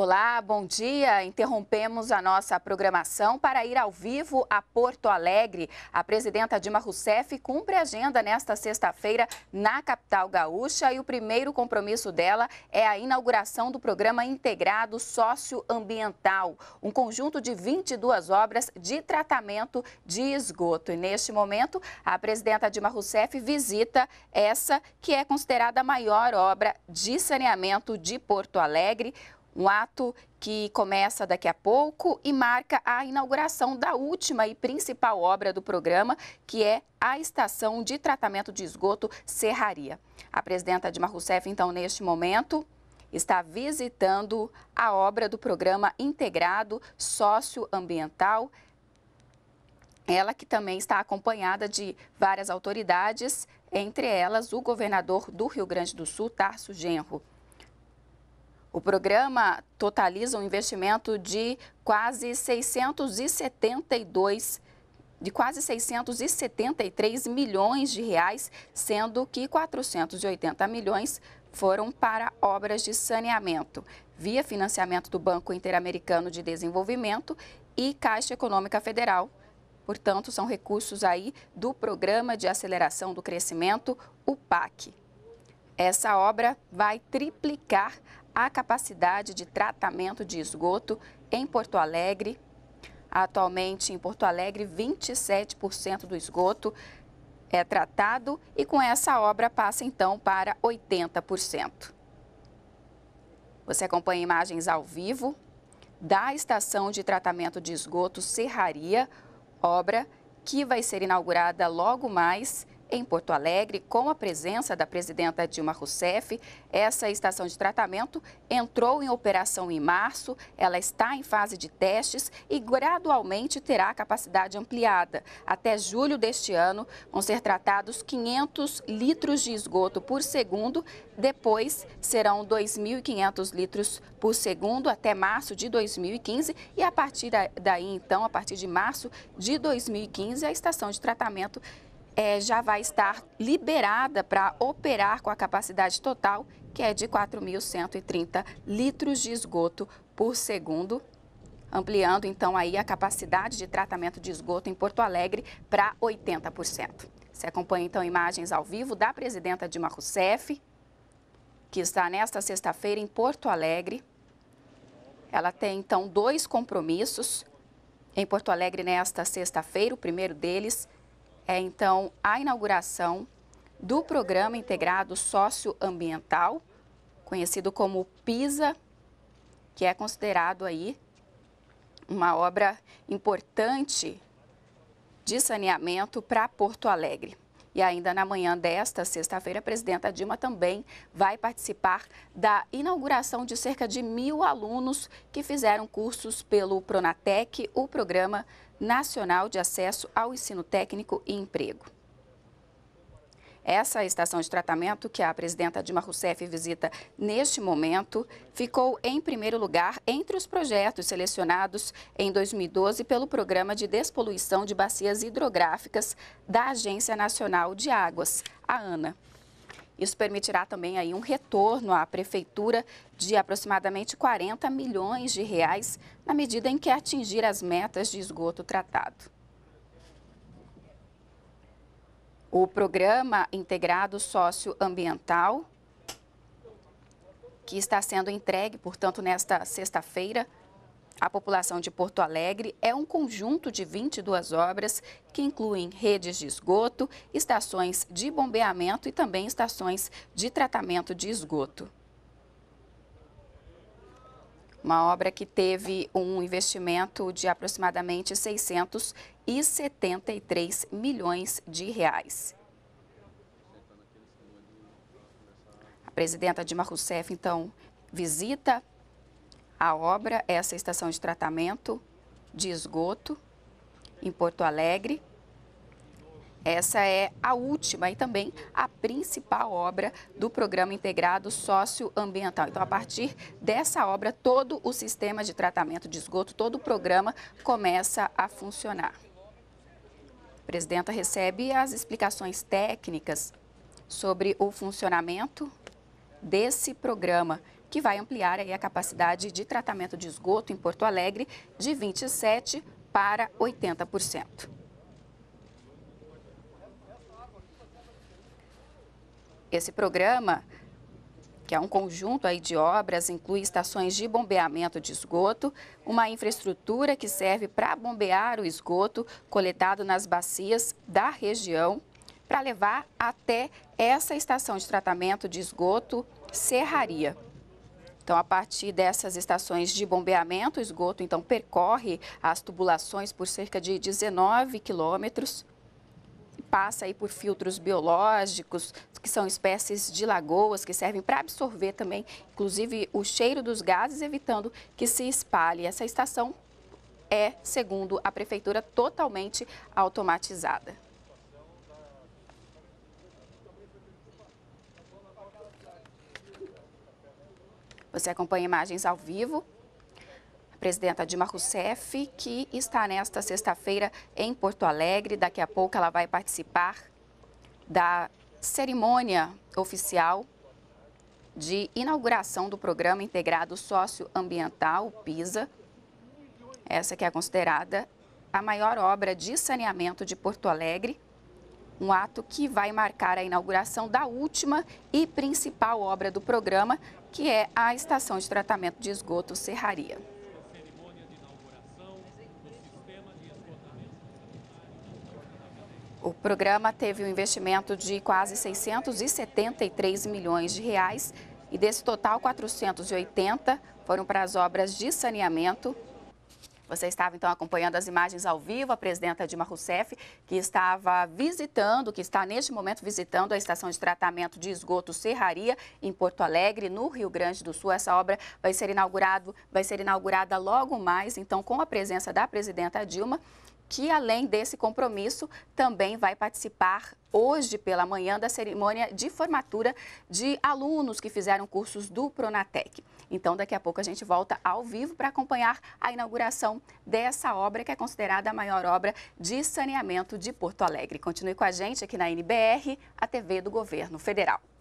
Olá, bom dia. Interrompemos a nossa programação para ir ao vivo a Porto Alegre. A presidenta Dilma Rousseff cumpre a agenda nesta sexta-feira na capital gaúcha e o primeiro compromisso dela é a inauguração do programa integrado socioambiental, um conjunto de 22 obras de tratamento de esgoto. E neste momento, a presidenta Dilma Rousseff visita essa que é considerada a maior obra de saneamento de Porto Alegre. Um ato que começa daqui a pouco e marca a inauguração da última e principal obra do programa, que é a estação de tratamento de esgoto Serraria. A presidenta Dilma Rousseff, então, neste momento, está visitando a obra do programa integrado socioambiental. Ela que também está acompanhada de várias autoridades, entre elas o governador do Rio Grande do Sul, Tarso Genro. O programa totaliza um investimento de quase 672 de quase 673 milhões de reais, sendo que 480 milhões foram para obras de saneamento, via financiamento do Banco Interamericano de Desenvolvimento e Caixa Econômica Federal. Portanto, são recursos aí do Programa de Aceleração do Crescimento, o PAC. Essa obra vai triplicar a capacidade de tratamento de esgoto em Porto Alegre. Atualmente, em Porto Alegre, 27% do esgoto é tratado e com essa obra passa então para 80%. Você acompanha imagens ao vivo da estação de tratamento de esgoto Serraria, obra que vai ser inaugurada logo mais em Porto Alegre, com a presença da presidenta Dilma Rousseff, essa estação de tratamento entrou em operação em março, ela está em fase de testes e gradualmente terá a capacidade ampliada. Até julho deste ano, vão ser tratados 500 litros de esgoto por segundo, depois serão 2.500 litros por segundo até março de 2015 e a partir daí, então, a partir de março de 2015, a estação de tratamento é, já vai estar liberada para operar com a capacidade total, que é de 4.130 litros de esgoto por segundo, ampliando então aí a capacidade de tratamento de esgoto em Porto Alegre para 80%. Você acompanha então imagens ao vivo da presidenta Dilma Rousseff, que está nesta sexta-feira em Porto Alegre. Ela tem então dois compromissos em Porto Alegre nesta sexta-feira, o primeiro deles é então a inauguração do Programa Integrado Socioambiental, conhecido como PISA, que é considerado aí uma obra importante de saneamento para Porto Alegre. E ainda na manhã desta sexta-feira, a presidenta Dilma também vai participar da inauguração de cerca de mil alunos que fizeram cursos pelo Pronatec, o Programa Nacional de Acesso ao Ensino Técnico e Emprego. Essa estação de tratamento que a presidenta Dilma Rousseff visita neste momento ficou em primeiro lugar entre os projetos selecionados em 2012 pelo Programa de Despoluição de Bacias Hidrográficas da Agência Nacional de Águas, a ANA. Isso permitirá também aí um retorno à prefeitura de aproximadamente 40 milhões de reais na medida em que atingir as metas de esgoto tratado. o Programa Integrado Socioambiental, que está sendo entregue, portanto, nesta sexta-feira, à população de Porto Alegre, é um conjunto de 22 obras que incluem redes de esgoto, estações de bombeamento e também estações de tratamento de esgoto uma obra que teve um investimento de aproximadamente 673 milhões de reais. A presidenta Dilma Rousseff, então, visita a obra, essa estação de tratamento de esgoto em Porto Alegre, essa é a última e também a principal obra do Programa Integrado Socioambiental. Então, a partir dessa obra, todo o sistema de tratamento de esgoto, todo o programa começa a funcionar. A presidenta recebe as explicações técnicas sobre o funcionamento desse programa que vai ampliar a capacidade de tratamento de esgoto em Porto Alegre de 27 para 80%. Esse programa, que é um conjunto aí de obras, inclui estações de bombeamento de esgoto, uma infraestrutura que serve para bombear o esgoto coletado nas bacias da região, para levar até essa estação de tratamento de esgoto Serraria. Então, a partir dessas estações de bombeamento, o esgoto então percorre as tubulações por cerca de 19 quilômetros passa aí por filtros biológicos, que são espécies de lagoas que servem para absorver também, inclusive, o cheiro dos gases, evitando que se espalhe. Essa estação é, segundo a prefeitura, totalmente automatizada. Você acompanha imagens ao vivo presidenta Dilma Rousseff, que está nesta sexta-feira em Porto Alegre. Daqui a pouco ela vai participar da cerimônia oficial de inauguração do Programa Integrado Socioambiental, PISA. Essa que é considerada a maior obra de saneamento de Porto Alegre, um ato que vai marcar a inauguração da última e principal obra do programa, que é a Estação de Tratamento de Esgoto Serraria. O programa teve um investimento de quase 673 milhões de reais e desse total 480 foram para as obras de saneamento. Você estava então acompanhando as imagens ao vivo, a presidenta Dilma Rousseff, que estava visitando, que está neste momento visitando a estação de tratamento de esgoto Serraria em Porto Alegre, no Rio Grande do Sul. Essa obra vai ser inaugurado, vai ser inaugurada logo mais, então com a presença da presidenta Dilma que além desse compromisso também vai participar hoje pela manhã da cerimônia de formatura de alunos que fizeram cursos do Pronatec. Então, daqui a pouco a gente volta ao vivo para acompanhar a inauguração dessa obra, que é considerada a maior obra de saneamento de Porto Alegre. Continue com a gente aqui na NBR, a TV do Governo Federal.